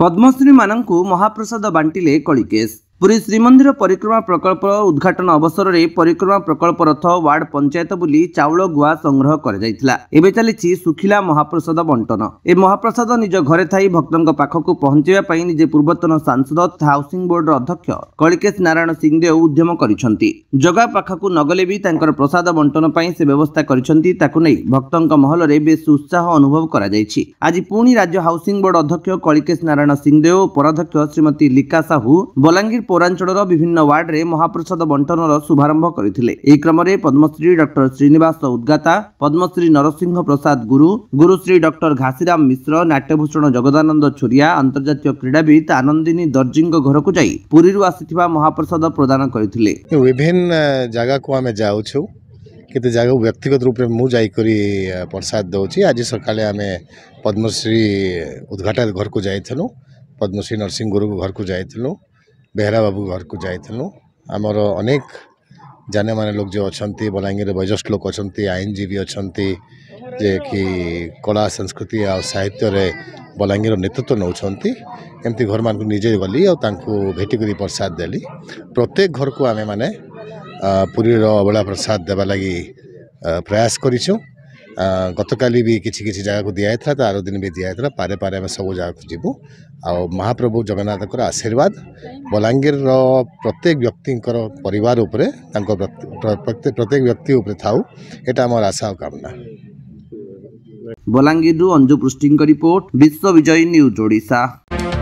पद्मश्री मु महाप्रसाद बाटले कलिकेश ପୁରୀ ଶ୍ରୀମନ୍ଦିର ପରିକ୍ରମା ପ୍ରକଳ୍ପ ଉଦ୍ଘାଟନ ଅବସରରେ ପରିକ୍ରମା ପ୍ରକଳ୍ପ ରଥ ୱାର୍ଡ ପଞ୍ଚାୟତ ବୁଲି ଚାଉଳ ଗୁଆ ସଂଗ୍ରହ କରାଯାଇଥିଲା ଏବେ ଚାଲିଛି ଶୁଖିଲା ମହାପ୍ରସାଦ ବଣ୍ଟନ ଏ ମହାପ୍ରସାଦ ନିଜ ଘରେ ଥାଇ ଭକ୍ତଙ୍କ ପାଖକୁ ପହଞ୍ଚାଇବା ପାଇଁ ନିଜେ ପୂର୍ବତନ ସାଂସଦ ତଥା ହାଉସିଂ ବୋର୍ଡର ଅଧ୍ୟକ୍ଷ କଳିକେଶ ନାରାୟଣ ସିଂହଦେଓ ଉଦ୍ୟମ କରିଛନ୍ତି ଜଗା ପାଖକୁ ନଗଲେ ବି ତାଙ୍କର ପ୍ରସାଦ ବଣ୍ଟନ ପାଇଁ ସେ ବ୍ୟବସ୍ଥା କରିଛନ୍ତି ତାକୁ ନେଇ ଭକ୍ତଙ୍କ ମହଲରେ ବେଶ ଉତ୍ସାହ ଅନୁଭବ କରାଯାଇଛି ଆଜି ପୁଣି ରାଜ୍ୟ ହାଉସିଂ ବୋର୍ଡ ଅଧ୍ୟକ୍ଷ କଳିକେଶ ନାରାୟଣ ସିଂହଦେଓ ଉପରାଧ୍ୟକ୍ଷ ଶ୍ରୀମତୀ ଲିକା ସାହୁ ବଲାଙ୍ଗୀର ପୌରାଞ୍ଚଳର ବିଭିନ୍ନ ୱାର୍ଡରେ ମହାପ୍ରସାଦ ବଣ୍ଟନର ଶୁଭାରମ୍ଭ କରିଥିଲେ ଏହି କ୍ରମରେ ପଦ୍ମଶ୍ରୀ ଡକ୍ଟର ଶ୍ରୀନିବାସ ଉଦ୍ଗାତା ପଦ୍ମଶ୍ରୀ ନରସିଂହ ପ୍ରସାଦ ଗୁରୁ ଗୁରୁଶ୍ରୀ ଡକ୍ଟର ଘାସିରାମ ମିଶ୍ର ନାଟ୍ୟଭୂଷଣ ଜଗଦାନନ୍ଦ ଛୁରିଆ ଅନ୍ତର୍ଜାତୀୟ କ୍ରୀଡ଼ାବିତ୍ ଆନନ୍ଦିନୀ ଦର୍ଜିଙ୍କ ଘରକୁ ଯାଇ ପୁରୀରୁ ଆସିଥିବା ମହାପ୍ରସାଦ ପ୍ରଦାନ କରିଥିଲେ ବିଭିନ୍ନ ଜାଗାକୁ ଆମେ ଯାଉଛୁ କେତେ ଜାଗାକୁ ବ୍ୟକ୍ତିଗତ ରୂପରେ ମୁଁ ଯାଇକରି ପ୍ରସାଦ ଦେଉଛି ଆଜି ସକାଳେ ଆମେ ପଦ୍ମଶ୍ରୀ ଉଦ୍ଘାଟନ ଘରକୁ ଯାଇଥିଲୁ ପଦ୍ମଶ୍ରୀ ନରସିଂହ ଗୁରୁଙ୍କ ଘରକୁ ଯାଇଥିଲୁ ବେହେରା ବାବୁ ଘରକୁ ଯାଇଥିଲୁ ଆମର ଅନେକ ଜାନେମାନେ ଲୋକ ଯେଉଁ ଅଛନ୍ତି ବଲାଙ୍ଗୀରରେ ବୟୋଜ୍ୟେଷ୍ଠ ଲୋକ ଅଛନ୍ତି ଆଇନଜୀବୀ ଅଛନ୍ତି ଯିଏକି କଳା ସଂସ୍କୃତି ଆଉ ସାହିତ୍ୟରେ ବଲାଙ୍ଗୀରର ନେତୃତ୍ୱ ନେଉଛନ୍ତି ଏମିତି ଘରମାନଙ୍କୁ ନିଜେ ଗଲି ଆଉ ତାଙ୍କୁ ଭେଟିକରି ପ୍ରସାଦ ଦେଲି ପ୍ରତ୍ୟେକ ଘରକୁ ଆମେମାନେ ପୁରୀର ଅବଳା ପ୍ରସାଦ ଦେବା ଲାଗି ପ୍ରୟାସ କରିଛୁ ଗତକାଲି ବି କିଛି କିଛି ଜାଗାକୁ ଦିଆଯାଇଥିଲା ତା ଆର ଦିନ ବି ଦିଆଯାଇଥିଲା ପାରେ ପାରେ ଆମେ ସବୁ ଜାଗାକୁ ଯିବୁ ଆଉ ମହାପ୍ରଭୁ ଜଗନ୍ନାଥଙ୍କର ଆଶୀର୍ବାଦ ବଲାଙ୍ଗୀରର ପ୍ରତ୍ୟେକ ବ୍ୟକ୍ତିଙ୍କର ପରିବାର ଉପରେ ତାଙ୍କ ପ୍ରତ୍ୟେକ ବ୍ୟକ୍ତି ଉପରେ ଥାଉ ଏଇଟା ଆମର ଆଶା ଆଉ କାମନା ବଲାଙ୍ଗୀରରୁ ଅଞ୍ଜୁ ପୃଷ୍ଟିଙ୍କ ରିପୋର୍ଟ ବିଶ୍ୱ ବିଜୟୀ ନ୍ୟୁଜ୍ ଓଡ଼ିଶା